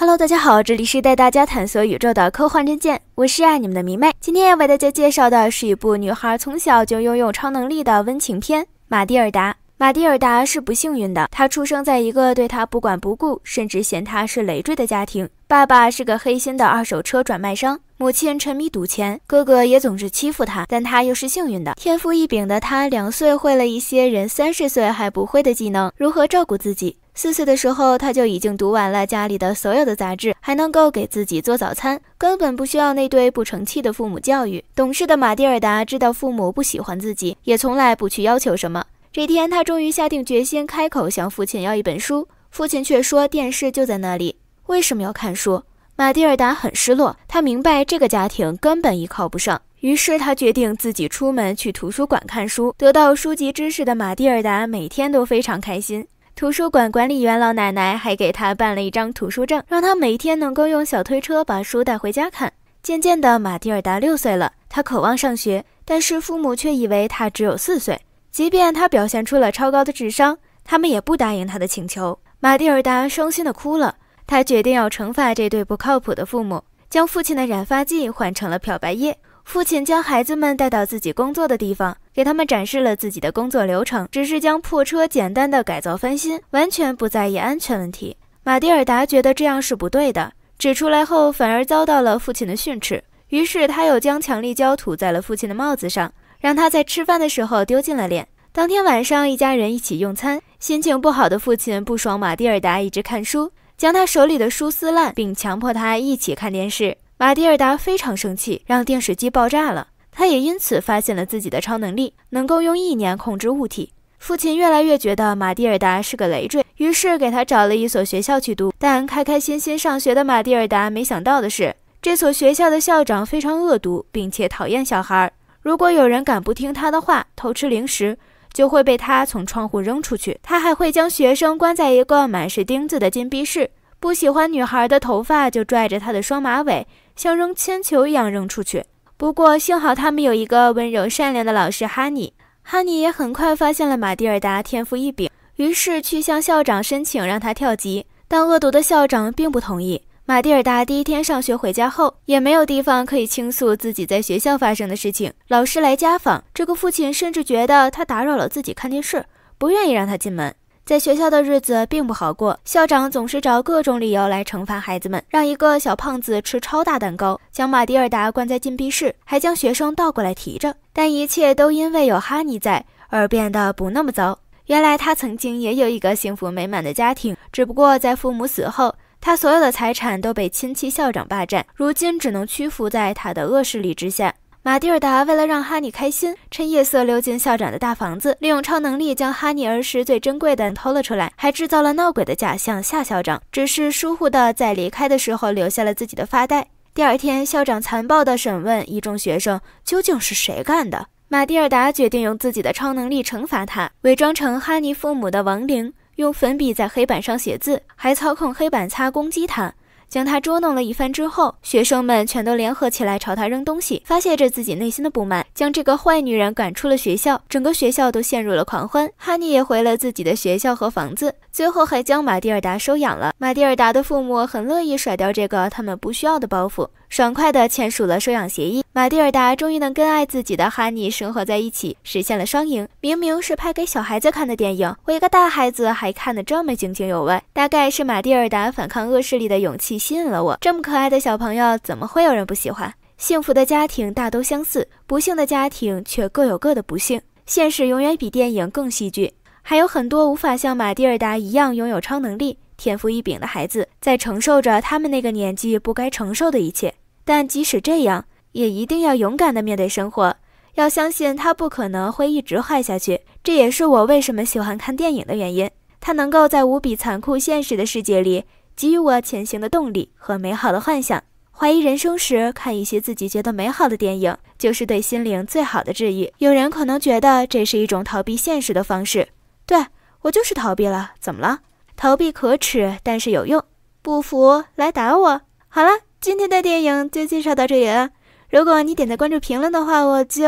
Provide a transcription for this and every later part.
Hello，大家好，这里是带大家探索宇宙的科幻战见，我是爱你们的迷妹。今天要为大家介绍的是一部女孩从小就拥有超能力的温情片《马蒂尔达》。马蒂尔达是不幸运的，她出生在一个对她不管不顾，甚至嫌她是累赘的家庭。爸爸是个黑心的二手车转卖商，母亲沉迷赌钱，哥哥也总是欺负她。但她又是幸运的，天赋异禀的她两岁会了一些人三十岁还不会的技能，如何照顾自己。四岁的时候，他就已经读完了家里的所有的杂志，还能够给自己做早餐，根本不需要那对不成器的父母教育。懂事的马蒂尔达知道父母不喜欢自己，也从来不去要求什么。这天，他终于下定决心，开口向父亲要一本书，父亲却说电视就在那里，为什么要看书？马蒂尔达很失落，他明白这个家庭根本依靠不上，于是他决定自己出门去图书馆看书。得到书籍知识的马蒂尔达每天都非常开心。图书馆管理员老奶奶还给他办了一张图书证，让他每天能够用小推车把书带回家看。渐渐的，马蒂尔达六岁了，他渴望上学，但是父母却以为他只有四岁。即便他表现出了超高的智商，他们也不答应他的请求。马蒂尔达伤心地哭了，他决定要惩罚这对不靠谱的父母，将父亲的染发剂换成了漂白液。父亲将孩子们带到自己工作的地方。给他们展示了自己的工作流程，只是将破车简单的改造翻新，完全不在意安全问题。马蒂尔达觉得这样是不对的，指出来后反而遭到了父亲的训斥。于是他又将强力胶涂在了父亲的帽子上，让他在吃饭的时候丢尽了脸。当天晚上，一家人一起用餐，心情不好的父亲不爽马蒂尔达一直看书，将他手里的书撕烂，并强迫他一起看电视。马蒂尔达非常生气，让电视机爆炸了。他也因此发现了自己的超能力，能够用意念控制物体。父亲越来越觉得马蒂尔达是个累赘，于是给他找了一所学校去读。但开开心心上学的马蒂尔达没想到的是，这所学校的校长非常恶毒，并且讨厌小孩。如果有人敢不听他的话，偷吃零食，就会被他从窗户扔出去。他还会将学生关在一个满是钉子的禁闭室，不喜欢女孩的头发就拽着她的双马尾，像扔铅球一样扔出去。不过幸好，他们有一个温柔善良的老师哈尼。哈尼也很快发现了马蒂尔达天赋异禀，于是去向校长申请让他跳级。但恶毒的校长并不同意。马蒂尔达第一天上学回家后，也没有地方可以倾诉自己在学校发生的事情。老师来家访，这个父亲甚至觉得他打扰了自己看电视，不愿意让他进门。在学校的日子并不好过，校长总是找各种理由来惩罚孩子们，让一个小胖子吃超大蛋糕，将马蒂尔达关在禁闭室，还将学生倒过来提着。但一切都因为有哈尼在而变得不那么糟。原来他曾经也有一个幸福美满的家庭，只不过在父母死后，他所有的财产都被亲戚校长霸占，如今只能屈服在他的恶势力之下。马蒂尔达为了让哈尼开心，趁夜色溜进校长的大房子，利用超能力将哈尼儿时最珍贵的偷了出来，还制造了闹鬼的假象吓校长。只是疏忽的在离开的时候留下了自己的发带。第二天，校长残暴的审问一众学生究竟是谁干的。马蒂尔达决定用自己的超能力惩罚他，伪装成哈尼父母的亡灵，用粉笔在黑板上写字，还操控黑板擦攻击他。将他捉弄了一番之后，学生们全都联合起来朝他扔东西，发泄着自己内心的不满，将这个坏女人赶出了学校。整个学校都陷入了狂欢，哈尼也回了自己的学校和房子，最后还将马蒂尔达收养了。马蒂尔达的父母很乐意甩掉这个他们不需要的包袱。爽快地签署了收养协议，马蒂尔达终于能跟爱自己的哈尼生活在一起，实现了双赢。明明是拍给小孩子看的电影，我一个大孩子还看得这么津津有味，大概是马蒂尔达反抗恶势力的勇气吸引了我。这么可爱的小朋友，怎么会有人不喜欢？幸福的家庭大都相似，不幸的家庭却各有各的不幸。现实永远比电影更戏剧。还有很多无法像马蒂尔达一样拥有超能力、天赋异禀的孩子，在承受着他们那个年纪不该承受的一切。但即使这样，也一定要勇敢地面对生活，要相信它不可能会一直坏下去。这也是我为什么喜欢看电影的原因。它能够在无比残酷现实的世界里，给予我前行的动力和美好的幻想。怀疑人生时，看一些自己觉得美好的电影，就是对心灵最好的治愈。有人可能觉得这是一种逃避现实的方式，对我就是逃避了。怎么了？逃避可耻，但是有用。不服来打我。好了。今天的电影就介绍到这里了。如果你点赞、关注、评论的话，我就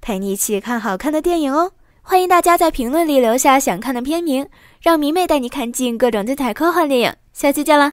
陪你一起看好看的电影哦。欢迎大家在评论里留下想看的片名，让迷妹带你看尽各种精彩科幻电影。下期见了。